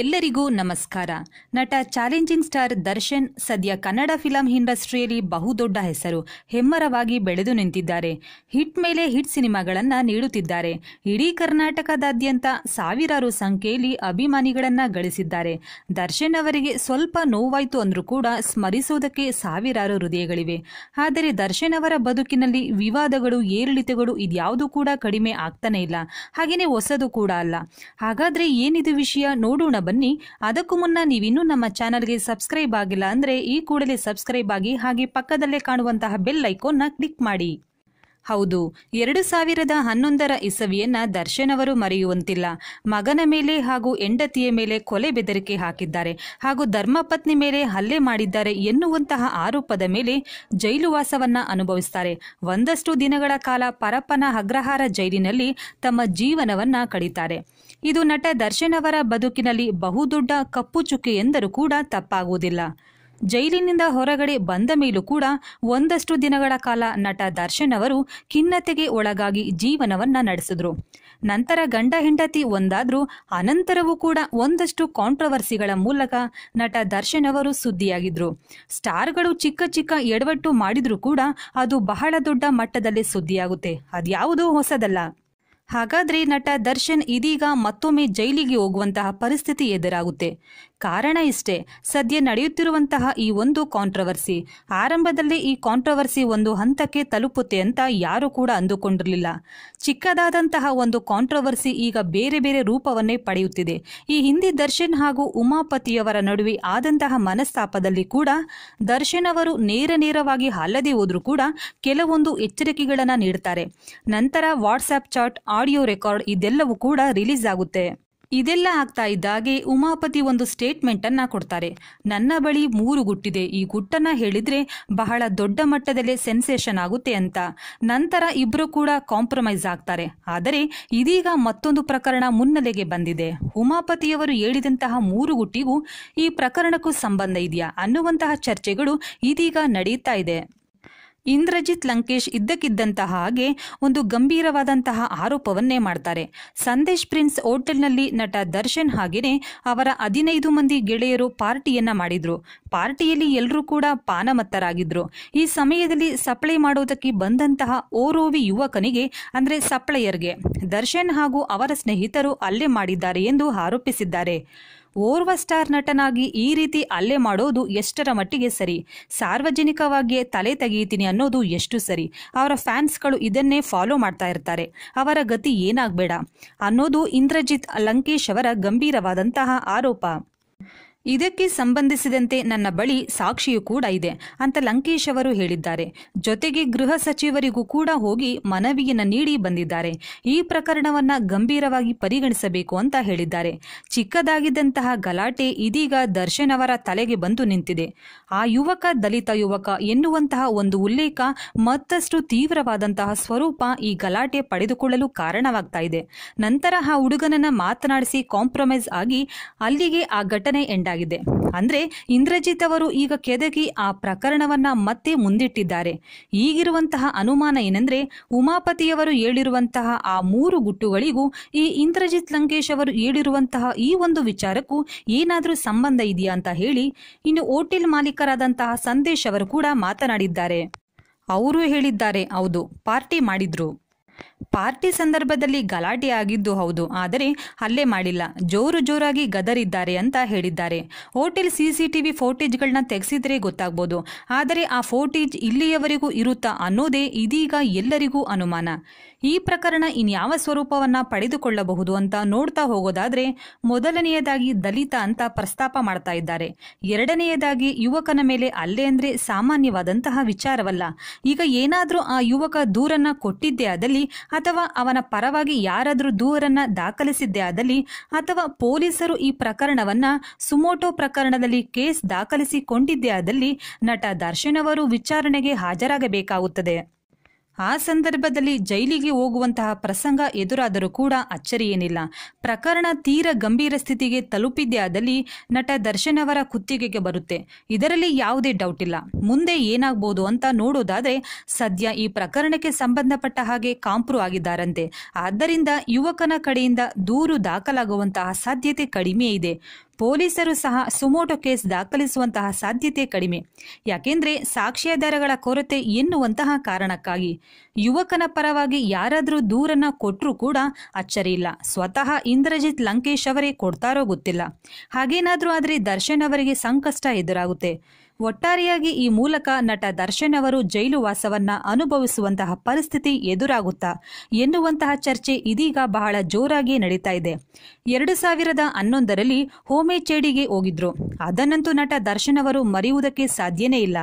ಎಲ್ಲರಿಗೂ ನಮಸ್ಕಾರ ನಟ ಚಾಲೆಂಜಿಂಗ್ ಸ್ಟಾರ್ ದರ್ಶನ್ ಸದ್ಯ ಕನ್ನಡ ಫಿಲಂ ಇಂಡಸ್ಟ್ರಿಯಲ್ಲಿ ಬಹುದೊಡ್ಡ ಹೆಸರು ಹೆಮ್ಮರವಾಗಿ ಬೆಳೆದು ನಿಂತಿದ್ದಾರೆ ಹಿಟ್ ಮೇಲೆ ಹಿಟ್ ಸಿನಿಮಾಗಳನ್ನು ನೀಡುತ್ತಿದ್ದಾರೆ ಇಡೀ ಕರ್ನಾಟಕದಾದ್ಯಂತ ಸಾವಿರಾರು ಸಂಖ್ಯೆಯಲ್ಲಿ ಅಭಿಮಾನಿಗಳನ್ನು ಗಳಿಸಿದ್ದಾರೆ ದರ್ಶನ್ ಅವರಿಗೆ ಸ್ವಲ್ಪ ನೋವಾಯಿತು ಅಂದರೂ ಕೂಡ ಸ್ಮರಿಸುವುದಕ್ಕೆ ಸಾವಿರಾರು ಹೃದಯಗಳಿವೆ ಆದರೆ ದರ್ಶನ್ ಅವರ ಬದುಕಿನಲ್ಲಿ ವಿವಾದಗಳು ಏರಿಳಿತಗಳು ಇದ್ಯಾವುದೂ ಕೂಡ ಕಡಿಮೆ ಆಗ್ತಾನೇ ಇಲ್ಲ ಹಾಗೆಯೇ ಹೊಸದು ಕೂಡ ಅಲ್ಲ ಹಾಗಾದರೆ ಏನಿದು ವಿಷಯ ನೋಡೋಣ ಬನ್ನಿ ಅದಕ್ಕೂ ಮುನ್ನ ನೀವಿನ್ನು ನಮ್ಮ ಚಾನಲ್ಗೆ ಸಬ್ಸ್ಕ್ರೈಬ್ ಆಗಿಲ್ಲ ಅಂದ್ರೆ ಈ ಕೂಡಲೇ ಸಬ್ಸ್ಕ್ರೈಬ್ ಆಗಿ ಹಾಗೆ ಪಕ್ಕದಲ್ಲೇ ಕಾಣುವಂತಹ ಬೆಲ್ ನ ಕ್ಲಿಕ್ ಮಾಡಿ ಹೌದು ಎರಡು ಸಾವಿರದ ಹನ್ನೊಂದರ ಇಸವಿಯನ್ನ ದರ್ಶನ್ ಅವರು ಮರೆಯುವಂತಿಲ್ಲ ಮಗನ ಮೇಲೆ ಹಾಗೂ ಹೆಂಡತಿಯ ಮೇಲೆ ಕೊಲೆ ಬೆದರಿಕೆ ಹಾಕಿದ್ದಾರೆ ಹಾಗೂ ಧರ್ಮಪತ್ನಿ ಮೇಲೆ ಹಲ್ಲೆ ಮಾಡಿದ್ದಾರೆ ಎನ್ನುವಂತಹ ಆರೋಪದ ಮೇಲೆ ಜೈಲುವಾಸವನ್ನ ವಾಸವನ್ನ ಅನುಭವಿಸ್ತಾರೆ ಒಂದಷ್ಟು ದಿನಗಳ ಕಾಲ ಪರಪ್ಪನ ಅಗ್ರಹಾರ ಜೈಲಿನಲ್ಲಿ ತಮ್ಮ ಜೀವನವನ್ನ ಕಡಿತಾರೆ ಇದು ನಟ ದರ್ಶನ್ ಅವರ ಬದುಕಿನಲ್ಲಿ ಬಹುದೊಡ್ಡ ಕಪ್ಪು ಚುಕ್ಕೆ ಎಂದರೂ ಕೂಡ ತಪ್ಪಾಗುವುದಿಲ್ಲ ಜೈಲಿನಿಂದ ಹೊರಗಡೆ ಬಂದ ಮೇಲೂ ಕೂಡ ಒಂದಷ್ಟು ದಿನಗಳ ಕಾಲ ನಟ ದರ್ಶನ್ ಅವರು ಖಿನ್ನತೆಗೆ ಒಳಗಾಗಿ ಜೀವನವನ್ನ ನಡೆಸಿದ್ರು ನಂತರ ಗಂಡ ಹೆಂಡತಿ ಒಂದಾದ್ರೂ ಅನಂತರವೂ ಕೂಡ ಒಂದಷ್ಟು ಕಾಂಟ್ರವರ್ಸಿಗಳ ಮೂಲಕ ನಟ ದರ್ಶನ್ ಅವರು ಸುದ್ದಿಯಾಗಿದ್ರು ಸ್ಟಾರ್ಗಳು ಚಿಕ್ಕ ಚಿಕ್ಕ ಎಡವಟ್ಟು ಮಾಡಿದ್ರೂ ಕೂಡ ಅದು ಬಹಳ ದೊಡ್ಡ ಮಟ್ಟದಲ್ಲಿ ಸುದ್ದಿಯಾಗುತ್ತೆ ಅದ್ಯಾವುದೂ ಹೊಸದಲ್ಲ ಹಾಗಾದ್ರೆ ನಟ ದರ್ಶನ್ ಇದೀಗ ಮತ್ತೊಮ್ಮೆ ಜೈಲಿಗೆ ಹೋಗುವಂತಹ ಪರಿಸ್ಥಿತಿ ಎದುರಾಗುತ್ತೆ ಕಾರಣ ಇಷ್ಟೇ ಸದ್ಯ ನಡೆಯುತ್ತಿರುವಂತಹ ಈ ಒಂದು ಕಾಂಟ್ರವರ್ಸಿ ಆರಂಭದಲ್ಲಿ ಈ ಕಾಂಟ್ರವರ್ಸಿ ಒಂದು ಹಂತಕ್ಕೆ ತಲುಪುತ್ತೆ ಅಂತ ಯಾರು ಕೂಡ ಅಂದುಕೊಂಡಿರಲಿಲ್ಲ ಚಿಕ್ಕದಾದಂತಹ ಒಂದು ಕಾಂಟ್ರವರ್ಸಿ ಈಗ ಬೇರೆ ಬೇರೆ ರೂಪವನ್ನೇ ಪಡೆಯುತ್ತಿದೆ ಈ ಹಿಂದಿ ದರ್ಶನ್ ಹಾಗೂ ಉಮಾಪತಿಯವರ ನಡುವೆ ಆದಂತಹ ಮನಸ್ತಾಪದಲ್ಲಿ ಕೂಡ ದರ್ಶನ್ ಅವರು ನೇರ ನೇರವಾಗಿ ಅಲ್ಲದೆ ಹೋದರೂ ಕೂಡ ಕೆಲವೊಂದು ಎಚ್ಚರಿಕೆಗಳನ್ನು ನೀಡುತ್ತಾರೆ ನಂತರ ವಾಟ್ಸ್ಆ್ಯಪ್ ಚಾಟ್ ಆಡಿಯೋ ರೆಕಾರ್ಡ್ ಇದೆಲ್ಲವೂ ಕೂಡ ರಿಲೀಸ್ ಆಗುತ್ತೆ ಇದೆಲ್ಲ ಆಗ್ತಾ ಇದ್ದಾಗೆ ಉಮಾಪತಿ ಒಂದು ಸ್ಟೇಟ್ಮೆಂಟ್ ಅನ್ನ ಕೊಡ್ತಾರೆ ನನ್ನ ಬಳಿ ಮೂರು ಗುಟ್ಟಿದೆ ಈ ಗುಟ್ಟನ್ನ ಹೇಳಿದ್ರೆ ಬಹಳ ದೊಡ್ಡ ಮಟ್ಟದಲ್ಲೇ ಸೆನ್ಸೇಷನ್ ಆಗುತ್ತೆ ಅಂತ ನಂತರ ಇಬ್ರು ಕೂಡ ಕಾಂಪ್ರಮೈಸ್ ಆಗ್ತಾರೆ ಆದರೆ ಇದೀಗ ಮತ್ತೊಂದು ಪ್ರಕರಣ ಮುನ್ನೆಲೆಗೆ ಬಂದಿದೆ ಉಮಾಪತಿಯವರು ಹೇಳಿದಂತಹ ಮೂರು ಗುಟ್ಟಿಗೂ ಈ ಪ್ರಕರಣಕ್ಕೂ ಸಂಬಂಧ ಇದೆಯಾ ಅನ್ನುವಂತಹ ಚರ್ಚೆಗಳು ಇದೀಗ ನಡೆಯುತ್ತಾ ಇದೆ ಇಂದ್ರಜಿತ್ ಲಂಕೇಶ್ ಇದ್ದಕ್ಕಿದ್ದಂತಹ ಹಾಗೆ ಒಂದು ಗಂಭೀರವಾದಂತಹ ಆರೋಪವನ್ನೇ ಮಾಡ್ತಾರೆ ಸಂದೇಶ್ ಪ್ರಿನ್ಸ್ ಹೋಟೆಲ್ನಲ್ಲಿ ನಟ ದರ್ಶನ್ ಹಾಗೆಯೇ ಅವರ ಹದಿನೈದು ಮಂದಿ ಗೆಳೆಯರು ಪಾರ್ಟಿಯನ್ನ ಮಾಡಿದ್ರು ಪಾರ್ಟಿಯಲ್ಲಿ ಎಲ್ಲರೂ ಕೂಡ ಪಾನಮತ್ತರಾಗಿದ್ರು ಈ ಸಮಯದಲ್ಲಿ ಸಪ್ಲೈ ಮಾಡೋದಕ್ಕೆ ಬಂದಂತಹ ಓರೋವಿ ಯುವಕನಿಗೆ ಅಂದ್ರೆ ಸಪ್ಲೈಯರ್ಗೆ ದರ್ಶನ್ ಹಾಗೂ ಅವರ ಸ್ನೇಹಿತರು ಅಲ್ಲೇ ಮಾಡಿದ್ದಾರೆ ಎಂದು ಆರೋಪಿಸಿದ್ದಾರೆ ಓರ್ವ ಸ್ಟಾರ್ ನಟನಾಗಿ ಈ ರೀತಿ ಅಲ್ಲೆ ಮಾಡೋದು ಎಷ್ಟರ ಮಟ್ಟಿಗೆ ಸರಿ ಸಾರ್ವಜನಿಕವಾಗಿಯೇ ತಲೆ ತೆಗೆಯುತ್ತೀನಿ ಅನ್ನೋದು ಎಷ್ಟು ಸರಿ ಅವರ ಫ್ಯಾನ್ಸ್ಗಳು ಇದನ್ನೇ ಫಾಲೋ ಮಾಡ್ತಾ ಇರ್ತಾರೆ ಅವರ ಗತಿ ಏನಾಗಬೇಡ ಅನ್ನೋದು ಇಂದ್ರಜಿತ್ ಲಂಕೇಶ್ ಅವರ ಗಂಭೀರವಾದಂತಹ ಆರೋಪ ಇದಕ್ಕೆ ಸಂಬಂಧಿಸಿದಂತೆ ನನ್ನ ಬಳಿ ಸಾಕ್ಷಿಯು ಕೂಡ ಇದೆ ಅಂತ ಲಂಕೇಶ್ ಅವರು ಹೇಳಿದ್ದಾರೆ ಜೊತೆಗೆ ಗೃಹ ಸಚಿವರಿಗೂ ಕೂಡ ಹೋಗಿ ಮನವಿಯನ್ನು ನೀಡಿ ಬಂದಿದ್ದಾರೆ ಈ ಪ್ರಕರಣವನ್ನ ಗಂಭೀರವಾಗಿ ಪರಿಗಣಿಸಬೇಕು ಅಂತ ಹೇಳಿದ್ದಾರೆ ಚಿಕ್ಕದಾಗಿದ್ದಂತಹ ಗಲಾಟೆ ಇದೀಗ ದರ್ಶನ್ ಅವರ ತಲೆಗೆ ಬಂದು ನಿಂತಿದೆ ಆ ಯುವಕ ದಲಿತ ಯುವಕ ಎನ್ನುವಂತಹ ಒಂದು ಉಲ್ಲೇಖ ಮತ್ತಷ್ಟು ತೀವ್ರವಾದಂತಹ ಸ್ವರೂಪ ಈ ಗಲಾಟೆ ಪಡೆದುಕೊಳ್ಳಲು ಕಾರಣವಾಗ್ತಾ ಇದೆ ನಂತರ ಆ ಹುಡುಗನನ್ನ ಮಾತನಾಡಿಸಿ ಕಾಂಪ್ರಮೈಸ್ ಆಗಿ ಅಲ್ಲಿಗೆ ಆ ಘಟನೆ ಎಂಡ್ ಆಗಿದೆ ಅಂದ್ರೆ ಇಂದ್ರಜಿತ್ ಅವರು ಈಗ ಕೆದಕಿ ಆ ಪ್ರಕರಣವನ್ನ ಮತ್ತೆ ಮುಂದಿಟ್ಟಿದ್ದಾರೆ ಈಗಿರುವಂತಹ ಅನುಮಾನ ಏನಂದ್ರೆ ಉಮಾಪತಿಯವರು ಹೇಳಿರುವಂತಹ ಆ ಮೂರು ಗುಟ್ಟುಗಳಿಗೂ ಈ ಇಂದ್ರಜಿತ್ ಲಂಕೇಶ್ ಅವರು ಹೇಳಿರುವಂತಹ ಈ ಒಂದು ವಿಚಾರಕ್ಕೂ ಏನಾದರೂ ಸಂಬಂಧ ಇದೆಯಾ ಅಂತ ಹೇಳಿ ಇನ್ನು ಹೋಟೆಲ್ ಮಾಲೀಕರಾದಂತಹ ಸಂದೇಶ್ ಅವರು ಕೂಡ ಮಾತನಾಡಿದ್ದಾರೆ ಅವರು ಹೇಳಿದ್ದಾರೆ ಹೌದು ಪಾರ್ಟಿ ಮಾಡಿದ್ರು ಪಾರ್ಟಿ ಸಂದರ್ಭದಲ್ಲಿ ಗಲಾಟೆ ಆಗಿದ್ದು ಹೌದು ಆದರೆ ಹಲ್ಲೆ ಮಾಡಿಲ್ಲ ಜೋರು ಜೋರಾಗಿ ಗದರಿದ್ದಾರೆ ಅಂತ ಹೇಳಿದ್ದಾರೆ ಹೋಟೆಲ್ ಸಿಸಿಟಿವಿ ಫೋಟೇಜ್ಗಳನ್ನ ತೆಗೆಸಿದ್ರೆ ಗೊತ್ತಾಗ್ಬೋದು ಆದರೆ ಆ ಫೋಟೇಜ್ ಇಲ್ಲಿಯವರೆಗೂ ಇರುತ್ತಾ ಅನ್ನೋದೇ ಇದೀಗ ಎಲ್ಲರಿಗೂ ಅನುಮಾನ ಈ ಪ್ರಕರಣ ಇನ್ಯಾವ ಸ್ವರೂಪವನ್ನ ಪಡೆದುಕೊಳ್ಳಬಹುದು ಅಂತ ನೋಡ್ತಾ ಹೋಗೋದಾದ್ರೆ ಮೊದಲನೆಯದಾಗಿ ದಲಿತ ಅಂತ ಪ್ರಸ್ತಾಪ ಮಾಡ್ತಾ ಇದ್ದಾರೆ ಎರಡನೆಯದಾಗಿ ಯುವಕನ ಮೇಲೆ ಅಲ್ಲೆ ಅಂದ್ರೆ ಸಾಮಾನ್ಯವಾದಂತಹ ವಿಚಾರವಲ್ಲ ಈಗ ಏನಾದರೂ ಆ ಯುವಕ ದೂರನ್ನ ಕೊಟ್ಟಿದ್ದೇ ಆದಲ್ಲಿ ಅಥವಾ ಅವನ ಪರವಾಗಿ ಯಾರಾದರೂ ದೂರನ್ನ ದಾಖಲಿಸಿದ್ದೇ ಆದಲ್ಲಿ ಅಥವಾ ಪೊಲೀಸರು ಈ ಪ್ರಕರಣವನ್ನ ಸುಮೋಟೋ ಪ್ರಕರಣದಲ್ಲಿ ಕೇಸ್ ದಾಖಲಿಸಿಕೊಂಡಿದ್ದೇ ಆದಲ್ಲಿ ನಟ ದರ್ಶನ್ ಅವರು ವಿಚಾರಣೆಗೆ ಹಾಜರಾಗಬೇಕಾಗುತ್ತದೆ ಆ ಸಂದರ್ಭದಲ್ಲಿ ಜೈಲಿಗೆ ಹೋಗುವಂತಹ ಪ್ರಸಂಗ ಎದುರಾದರೂ ಕೂಡ ಅಚ್ಚರಿ ಏನಿಲ್ಲ ಪ್ರಕರಣ ತೀರ ಗಂಭೀರ ಸ್ಥಿತಿಗೆ ತಲುಪಿದ್ದೇ ಆದಲ್ಲಿ ನಟ ದರ್ಶನ್ ಅವರ ಕುತ್ತಿಗೆಗೆ ಬರುತ್ತೆ ಇದರಲ್ಲಿ ಯಾವುದೇ ಡೌಟ್ ಇಲ್ಲ ಮುಂದೆ ಏನಾಗಬಹುದು ಅಂತ ನೋಡೋದಾದ್ರೆ ಸದ್ಯ ಈ ಪ್ರಕರಣಕ್ಕೆ ಸಂಬಂಧಪಟ್ಟ ಹಾಗೆ ಕಾಂಪ್ರೂ ಆಗಿದ್ದಾರಂತೆ ಆದ್ದರಿಂದ ಯುವಕನ ಕಡೆಯಿಂದ ದೂರು ದಾಖಲಾಗುವಂತಹ ಸಾಧ್ಯತೆ ಕಡಿಮೆ ಇದೆ ಪೊಲೀಸರು ಸಹ ಸುಮೋಟೋ ಕೇಸ್ ದಾಖಲಿಸುವಂತಹ ಸಾಧ್ಯತೆ ಕಡಿಮೆ ಯಾಕೆಂದ್ರೆ ಸಾಕ್ಷ್ಯಾಧಾರಗಳ ಕೊರತೆ ಎನ್ನುವಂತಹ ಕಾರಣಕ್ಕಾಗಿ ಯುವಕನ ಪರವಾಗಿ ಯಾರಾದರೂ ದೂರನ್ನ ಕೊಟ್ಟರೂ ಕೂಡ ಅಚ್ಚರಿಯಿಲ್ಲ ಸ್ವತಃ ಇಂದ್ರಜಿತ್ ಲಂಕೇಶ್ ಅವರೇ ಕೊಡ್ತಾರೋ ಗೊತ್ತಿಲ್ಲ ಹಾಗೇನಾದರೂ ಆದರೆ ದರ್ಶನ್ ಅವರಿಗೆ ಸಂಕಷ್ಟ ಎದುರಾಗುತ್ತೆ ಒಟ್ಟಾರೆಯಾಗಿ ಈ ಮೂಲಕ ನಟ ದರ್ಶನ್ ಅವರು ಜೈಲು ವಾಸವನ್ನ ಅನುಭವಿಸುವಂತಹ ಪರಿಸ್ಥಿತಿ ಎದುರಾಗುತ್ತಾ ಎನ್ನುವಂತಹ ಚರ್ಚೆ ಇದೀಗ ಬಹಳ ಜೋರಾಗಿ ನಡೀತಾ ಇದೆ ಎರಡು ಸಾವಿರದ ಹನ್ನೊಂದರಲ್ಲಿ ಹೋಮೇಚೇಡಿಗೆ ಹೋಗಿದ್ರು ಅದನ್ನಂತೂ ನಟ ದರ್ಶನ್ ಅವರು ಮರೆಯುವುದಕ್ಕೆ ಸಾಧ್ಯನೇ ಇಲ್ಲ